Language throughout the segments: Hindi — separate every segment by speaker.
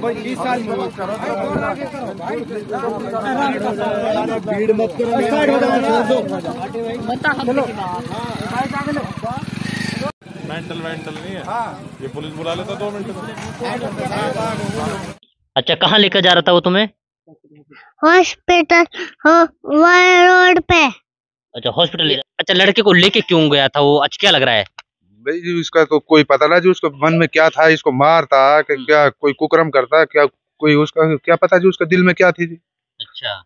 Speaker 1: भीड़
Speaker 2: मत करो
Speaker 3: चलो
Speaker 1: मेंटल नहीं है ये पुलिस बुला लेता दो मिनट
Speaker 3: अच्छा कहाँ लेकर जा रहा था वो तुम्हें
Speaker 2: हॉस्पिटल हाँ, रोड पे
Speaker 3: अच्छा हॉस्पिटल अच्छा लड़के को लेके क्यों गया था वो अच्छा क्या
Speaker 1: लग रहा है भाई उसका तो कोई पता ना जी उसको मन में क्या था इसको मारता कि हम्म। क्या कोई कुकरम करता क्या कोई उसका क्या पता जी उसका दिल में क्या थी जी अच्छा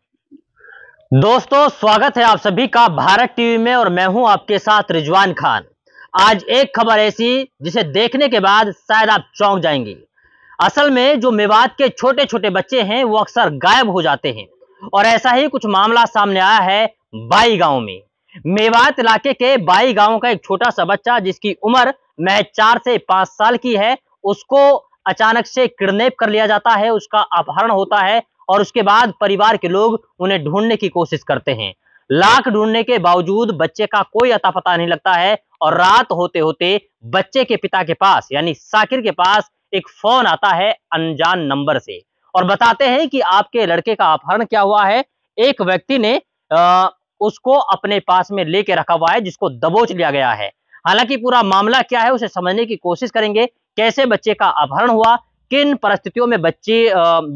Speaker 3: दोस्तों स्वागत है आप सभी का भारत टीवी में और मैं हूं आपके साथ रिजवान खान आज एक खबर ऐसी जिसे देखने के बाद शायद आप चौंक जाएंगे असल में जो मेवात के छोटे छोटे बच्चे हैं वो अक्सर गायब हो जाते हैं और ऐसा ही कुछ मामला सामने आया है बाई गांव में मेवात इलाके के बाई गांव का एक छोटा सा बच्चा जिसकी उम्र महज चार से पांच साल की है उसको अचानक से किडनेप कर लिया जाता है उसका अपहरण होता है और उसके बाद परिवार के लोग उन्हें ढूंढने की कोशिश करते हैं लाख ढूंढने के बावजूद बच्चे का कोई अता पता नहीं लगता है और रात होते होते बच्चे के पिता के पास यानी साकिर के पास एक फोन आता है अनजान नंबर से और बताते हैं कि आपके लड़के का अपहरण क्या हुआ है एक व्यक्ति ने उसको अपने पास में लेके रखा हुआ है जिसको दबोच लिया गया है हालांकि पूरा मामला क्या है उसे समझने की कोशिश करेंगे कैसे बच्चे का अपहरण हुआ किन परिस्थितियों में बच्चे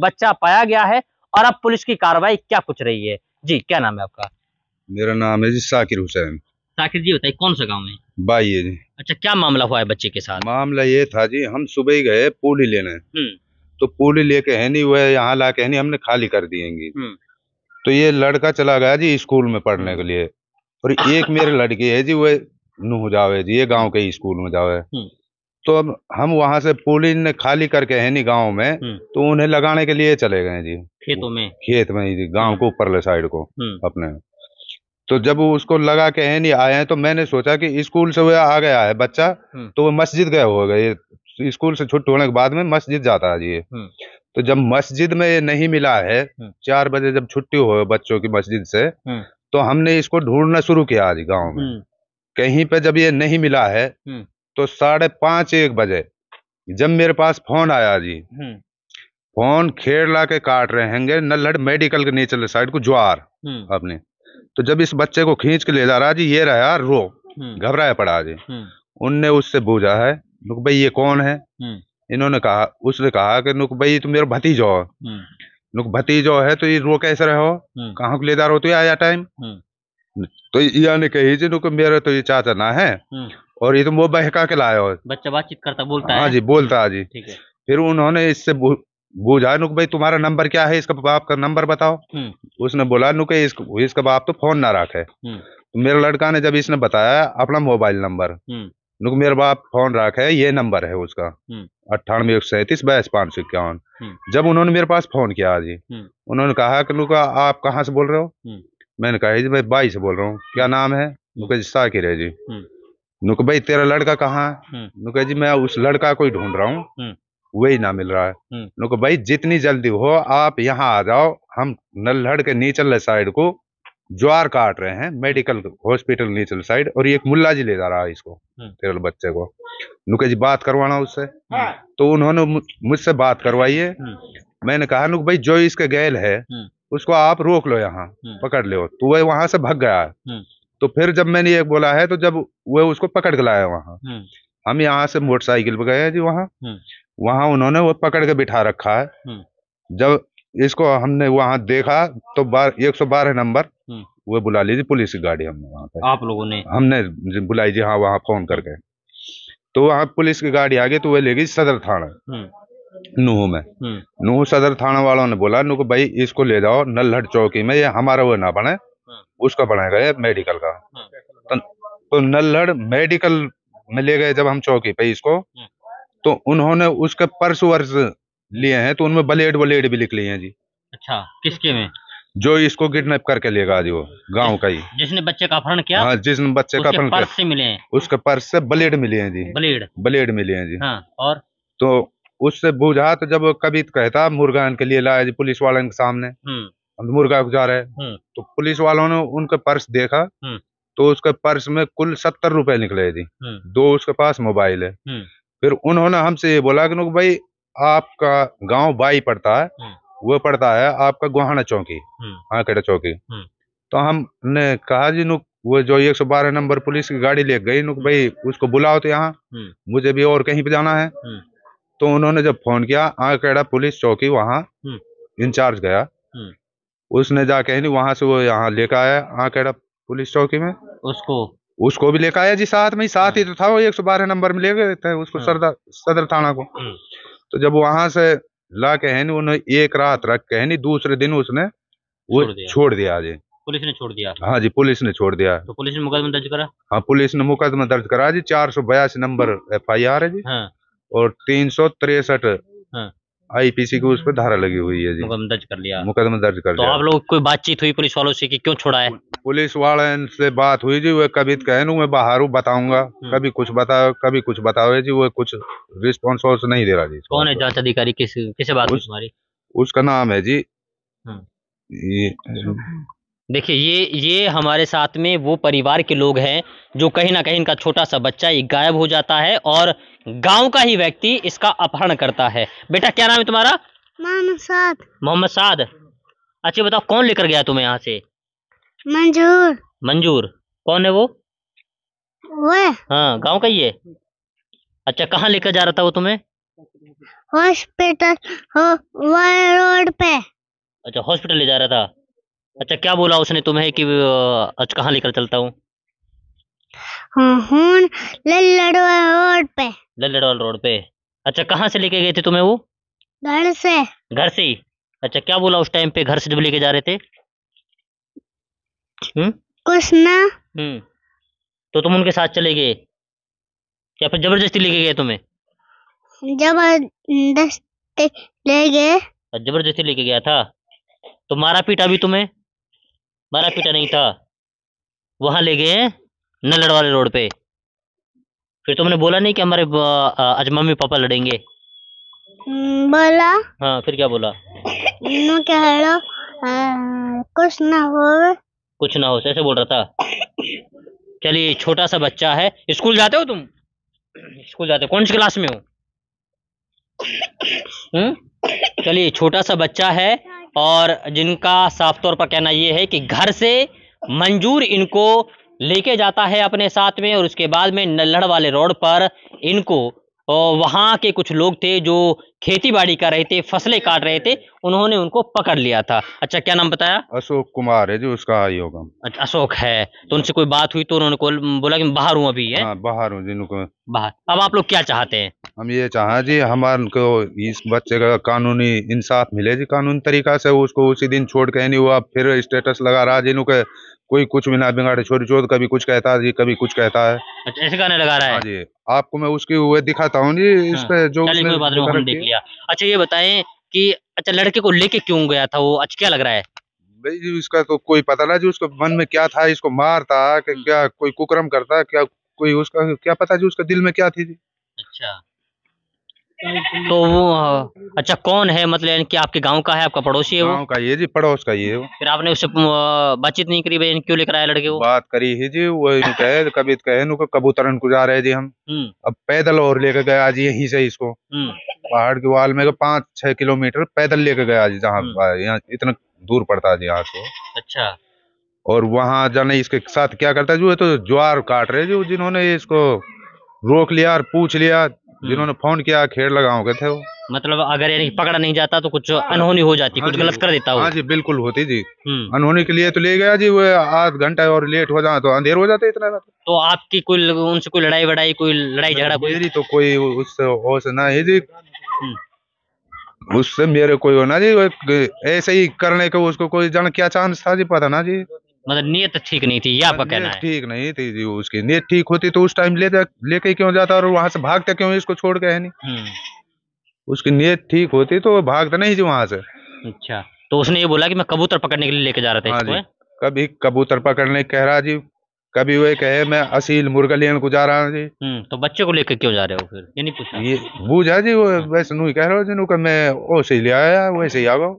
Speaker 3: बच्चा पाया गया है और अब पुलिस की कार्रवाई क्या कुछ रही है जी क्या नाम है आपका
Speaker 1: मेरा नाम है जी साकिर हुसैन
Speaker 3: साकिर जी बताइए कौन सा गाँव है
Speaker 1: बाई है जी अच्छा क्या मामला हुआ है बच्चे के साथ मामला ये था जी हम सुबह ही गए पूली लेने हम्म। तो पूली लेके है नहीं हुआ यहाँ ला के है नहीं हमने खाली कर दिएगी तो ये लड़का चला गया जी स्कूल में पढ़ने के लिए और एक मेरे लड़की है जी वो नूह जावे जी ये गांव के स्कूल में जावे हम्म। तो अब हम वहां से पुलिस ने खाली करके है नी गांव में हम्म। तो उन्हें लगाने के लिए चले गए जी खेतों में खेत में जी गांव को हम्म। ऊपर साइड को अपने तो जब उसको लगा के है नी आए हैं तो मैंने सोचा कि स्कूल से वह आ गया है बच्चा तो वो मस्जिद गए हो गए स्कूल से छुट्टी होने के बाद में मस्जिद जाता है जी तो जब मस्जिद में ये नहीं मिला है हम्म। चार बजे जब छुट्टी हो बच्चों की मस्जिद से हम्म। तो हमने इसको ढूंढना शुरू किया आज गांव में हम्म। कहीं पे जब ये नहीं मिला है तो साढ़े पांच एक बजे जब मेरे पास फोन आया जी फोन ला के काट रहे हैं नल्लड़ मेडिकल के नीचे साइड को ज्वार अपने तो जब इस बच्चे को खींच के ले जा रहा जी ये रहा रो घबराया पड़ा जी उनने उससे बूझा है भाई ये कौन है इन्होंने कहा उसने कहा कि नुक भाई तुम मेरा भतीजो हो हम्म। नुक भतीजो है तो ये रो कैसे
Speaker 2: रहो
Speaker 1: ले जा रहे हो हम्म। तो आया टाइम
Speaker 2: हम्म।
Speaker 1: तो यानी कही जी नुक मेरा तो ये चाचा ना है और ये तुम वो बहका के लाए हो बच्चा बातचीत करता बोलता हाँ जी बोलता जी फिर उन्होंने इससे बूझा नुक भाई तुम्हारा नंबर क्या है इसका बाप का नंबर बताओ उसने बोला नुक इसका बाप तो फोन ना रखे तो मेरे लड़का ने जब इसने बताया अपना मोबाइल नंबर नुक मेरे बाप फोन रखा है ये नंबर है उसका हम्म। अट्ठानवे एक सौ सैतीस बाईस पाँच सौ इक्यावन हम्म। जब उन्होंने मेरे पास फोन किया आज हम्म। उन्होंने कहा कि नुका आप कहाँ से बोल रहे हो मैंने कहा जी मैं बाई से बोल रहा हूँ क्या नाम है नुका जी साकिर है जी नुक भाई तेरा लड़का कहाँ है नुके जी मैं उस लड़का को ही ढूंढ रहा हूँ वही ना मिल रहा है नुक भाई जितनी जल्दी हो आप यहाँ आ जाओ हम नल्हड़ के नीचल साइड को ज्वार काट रहे हैं मेडिकल हॉस्पिटल नीचल साइड और ये एक मुल्ला जी ले जा रहा है इसको हम्म। तेरे बच्चे को नुके जी बात करवाना उससे हाँ। तो उन्होंने मुझसे बात करवाई है हम्म। मैंने कहा नुक भाई जो इसके गैल है हम्म। उसको आप रोक लो यहाँ पकड़ लो तो वह वहां से भग गया तो फिर जब मैंने ये बोला है तो जब वह उसको पकड़ के लाया वहाँ हम यहाँ से मोटरसाइकिल पर गए जी वहाँ वहां उन्होंने वो पकड़ के बिठा रखा है जब इसको हमने वहां देखा तो बार एक सौ बारह नंबर वो बुला लीजिए पुलिस की गाड़ी हमने वहाँ पे आप लोगों ने हमने बुलाई जी हाँ वहाँ फोन करके तो वहाँ पुलिस की गाड़ी आ गई तो वह ले गई सदर थाना
Speaker 2: हम्म। नूह में हम्म।
Speaker 1: नूह सदर थाना वालों ने बोला नूह भाई इसको ले जाओ नल्हट चौकी में ये हमारा वो ना बने हम्म। उसका बनाएगा मेडिकल का तो, तो नल्हड़ मेडिकल में ले गए जब हम चौकी पे इसको तो उन्होंने उसके पर्स वर्स लिए हैं तो उनमें ब्लेड वलेड भी लिख लिए हैं जी
Speaker 2: अच्छा किसके में
Speaker 1: जो इसको किडनेप करके ले गया वो गांव का ही
Speaker 3: जिसने बच्चे का अपहरण किया हाँ
Speaker 1: जिसने बच्चे का अपहरण किया से मिले उसके पर्स से ब्लेड मिले हैं जी ब्लेड ब्लेड मिले हैं जी हाँ और तो उससे बुझा तो जब कभी तो कहता मुर्गा के लिए लाया जी पुलिस वालों के सामने हम्म। तो मुर्गा जा रहे हम्म। तो पुलिस वालों ने उनका पर्स देखा हम्म। तो उसके पर्स में कुल सत्तर रुपए निकले जी दो उसके पास मोबाइल है
Speaker 2: फिर
Speaker 1: उन्होंने हमसे ये बोला कि भाई आपका गांव बाई पड़ता है वो पड़ता है आपका गुहाना चौकी हम्म। हाँ कटा चौकी हम्म। तो हमने कहा जी नुक वो जो 112 नंबर पुलिस की गाड़ी ले गई नुक हम्म। भाई उसको बुलाओ तो यहाँ मुझे भी और कहीं पे जाना है तो उन्होंने जब फोन किया आकेड़ा पुलिस चौकी वहाँ इंचार्ज गया उसने जाके वहां से वो यहाँ लेकर आया आकेड़ा पुलिस चौकी में उसको उसको भी लेकर आया जी साथ में साथ ही तो था वो 112 नंबर में ले गए थे उसको सरदार सदर थाना को तो जब वहां से ला के है उन्हें एक रात रख के है दूसरे दिन उसने वो छोड़ दिया, आज जी
Speaker 3: पुलिस ने छोड़ दिया
Speaker 1: हाँ जी पुलिस ने छोड़ दिया तो
Speaker 3: पुलिस ने मुकदमा दर्ज करा
Speaker 1: हाँ पुलिस ने मुकदमा दर्ज करा जी चार सौ बयासी नंबर हाँ। एफ आई आर है जी हाँ। और तीन सौ तिरसठ हाँ। आईपीसी की उस पर धारा लगी हुई है जी मुकदमा दर्ज कर लिया मुकदमा दर्ज कर तो
Speaker 3: आप लोग कोई बातचीत हुई पुलिस वालों से
Speaker 1: कि क्यों छोड़ा है पुलिस वाले से बात हुई जी वो कभी तो कहे नू मैं बाहर हूँ बताऊंगा हम्म। कभी कुछ बताओ कभी कुछ बताओ जी वो कुछ रिस्पॉन्स नहीं दे रहा जी
Speaker 3: कौन है जांच अधिकारी किस किसे बात उस, तुम्हारी
Speaker 1: उसका नाम है जी हम्म।
Speaker 3: देखिए ये ये हमारे साथ में वो परिवार के लोग हैं जो कहीं ना कहीं इनका छोटा सा बच्चा गायब हो जाता है और गांव का ही व्यक्ति इसका अपहरण करता है बेटा क्या नाम है
Speaker 2: तुम्हारा मोहम्मद
Speaker 3: मोहम्मद साद अच्छा बताओ कौन लेकर गया तुम्हें यहाँ से
Speaker 2: मंजूर
Speaker 3: मंजूर कौन है वो वो हाँ गांव का ही है अच्छा कहाँ लेकर जा रहा था वो तुम्हें
Speaker 2: हॉस्पिटल रोड पे
Speaker 3: अच्छा हॉस्पिटल ले जा रहा था अच्छा क्या बोला उसने तुम्हें कि आज अच्छा, कहाँ लेकर चलता हूँ
Speaker 2: हूं लल्लड़वाल रोड पे
Speaker 3: लल्लड़वाल रोड पे अच्छा कहाँ से लेके गए थे तुम्हें वो घर से घर से ही अच्छा क्या बोला उस टाइम पे घर से जब लेके जा रहे थे
Speaker 2: हुँ? हम्म? कुछ ना
Speaker 3: हम्म तो तुम उनके साथ चले गए या फिर जबरदस्ती लेके गए तुम्हें
Speaker 2: जबरदस्ती ले गए अच्छा,
Speaker 3: जबरदस्ती लेके गया था तो मारा पीटा भी तुम्हें मारा पीटा नहीं था वहां ले गए नलड़ वाले रोड पे फिर तुमने बोला नहीं कि हमारे आज मम्मी पापा लड़ेंगे
Speaker 2: हम्म, बोला
Speaker 3: हाँ फिर क्या बोला
Speaker 2: रहा कुछ ना हो
Speaker 3: कुछ ना हो ऐसे बोल रहा था चलिए छोटा सा बच्चा है स्कूल जाते हो तुम स्कूल जाते हो कौन सी क्लास में हो हम्म? चलिए छोटा सा बच्चा है और जिनका साफ तौर पर कहना यह है कि घर से मंजूर इनको लेके जाता है अपने साथ में और उसके बाद में नल्लड़ वाले रोड पर इनको वहाँ के कुछ लोग थे जो खेती बाड़ी कर रहे थे फसलें काट रहे थे उन्होंने उनको पकड़ लिया था अच्छा क्या नाम बताया अशोक कुमार है जो उसका आयोग
Speaker 1: अच्छा अशोक है
Speaker 3: तो उनसे कोई बात हुई तो उन्होंने बोला कि बाहर हूँ अभी है हाँ, आ, बाहर हूँ जिनको बाहर अब आप लोग क्या चाहते हैं
Speaker 1: हम ये चाहें जी हमारे इस बच्चे का कानूनी इंसाफ मिले जी कानून तरीका से उसको उसी दिन छोड़ के नहीं हुआ फिर स्टेटस लगा रहा जिनके कोई कुछ बिना बिगाड़े छोरी चोर कभी कुछ कहता है कभी कुछ कहता है
Speaker 3: अच्छा, ऐसे गाने लगा रहा है
Speaker 1: हाँ जी आपको मैं उसकी हुए दिखाता हूँ जी हाँ। इस पे जो देख
Speaker 3: लिया अच्छा ये बताए की अच्छा लड़के को लेके क्यूँ गया था वो अच्छा क्या लग रहा है
Speaker 1: भाई जी उसका तो कोई पता ना जी उसके मन में क्या था इसको मारता कि हम्म। क्या कोई कुकरम करता क्या कोई उसका क्या पता जी उसका दिल में क्या थी जी
Speaker 2: अच्छा
Speaker 3: तो वो अच्छा कौन है मतलब कि आपके गांव का है आपका पड़ोसी है वो गांव
Speaker 1: का ये जी पड़ोस का ये
Speaker 3: वो। फिर आपने उससे बातचीत
Speaker 1: नहीं करी भाई क्यों लेकर आया लड़के को बात करी है जी वो कहे कभी तो कहे नु कबूतरन को जा रहे जी हम हम्म। अब पैदल और लेके गया जी यहीं से इसको हम्म। पहाड़ के वाल में तो पाँच छह किलोमीटर पैदल लेके गया जी जहाँ हम्म। यहाँ इतना दूर पड़ता है जी यहाँ से अच्छा और वहाँ जाने इसके साथ क्या करता है जो तो ज्वार काट रहे जो जिन्होंने इसको रोक लिया और पूछ लिया जिन्होंने फोन किया खेड़ लगाओ गए थे वो
Speaker 3: मतलब अगर यानी पकड़ा नहीं जाता तो कुछ अनहोनी हो जाती हाँ कुछ गलत कर देता हाँ जी
Speaker 1: बिल्कुल होती जी हम्म। अनहोनी के लिए तो ले गया जी वो आध घंटा और लेट हो जाए तो अंधेर हो जाते इतना तो आपकी कोई उनसे कोई लड़ाई वड़ाई कोई लड़ाई झगड़ा कोई तो कोई उससे होश ना है जी हम्म। उससे मेरे कोई होना जी ऐसे ही करने का उसको कोई जान क्या चांस था जी पता ना जी मतलब नियत ठीक नहीं थी ये आपका कहना है ठीक नहीं थी जी उसकी नियत ठीक होती तो उस टाइम ले लेके क्यों जाता और वहाँ से भागता क्यों इसको छोड़ के है नहीं हम्म। उसकी नियत ठीक होती तो भागता नहीं जी वहाँ से
Speaker 3: अच्छा तो उसने ये बोला कि मैं कबूतर पकड़ने के लिए लेके जा रहा था हाँ इसको
Speaker 1: कभी कबूतर पकड़ने कह रहा जी कभी वो कहे मैं असील मुर्गा लेने को जा रहा हूँ जी हम्म,
Speaker 3: तो बच्चे को लेके क्यों जा रहे हो फिर ये नहीं
Speaker 1: पूछा ये बूझा जी वो वैसे नू कह रहा हूँ जी नू मैं वैसे ही ले आया वैसे ही आ गया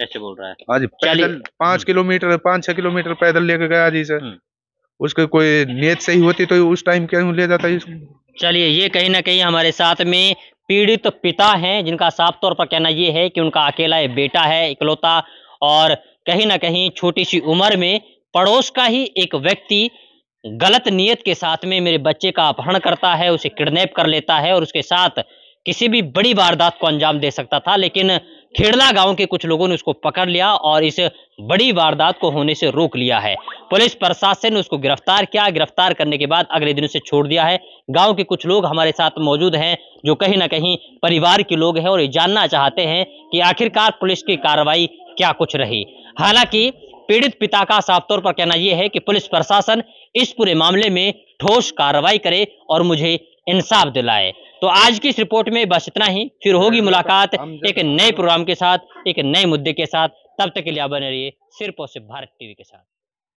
Speaker 1: ऐसे बोल रहा है आज पैदल पांच किलोमीटर पांच छह किलोमीटर पैदल लेके गया जी सर हम्म। उसके कोई नियत सही होती तो उस टाइम क्यों ले जाता है
Speaker 3: चलिए ये कहीं ना कहीं हमारे साथ में पीड़ित तो पिता हैं जिनका साफ तौर पर कहना ये है कि उनका अकेला एक बेटा है इकलौता और कहीं ना कहीं छोटी सी उम्र में पड़ोस का ही एक व्यक्ति गलत नीयत के साथ में मेरे बच्चे का अपहरण करता है उसे किडनैप कर लेता है और उसके साथ किसी भी बड़ी वारदात को अंजाम दे सकता था लेकिन खेड़ला गांव के कुछ लोगों ने उसको पकड़ लिया और इस बड़ी वारदात को होने से रोक लिया है पुलिस प्रशासन ने उसको गिरफ्तार किया गिरफ्तार करने के बाद अगले दिन उसे छोड़ दिया है गांव के कुछ लोग हमारे साथ मौजूद हैं जो कहीं ना कहीं परिवार के लोग हैं और ये जानना चाहते हैं कि आखिरकार पुलिस की कार्रवाई क्या कुछ रही हालांकि पीड़ित पिता का साफ तौर पर कहना यह है कि पुलिस प्रशासन इस पूरे मामले में ठोस कार्रवाई करे और मुझे इंसाफ दिलाए तो आज की इस रिपोर्ट में बस इतना ही फिर होगी मुलाकात एक नए प्रोग्राम के साथ एक नए मुद्दे के साथ तब तक के लिए आप बने रहिए सिर्फ और सिर्फ भारत टीवी के साथ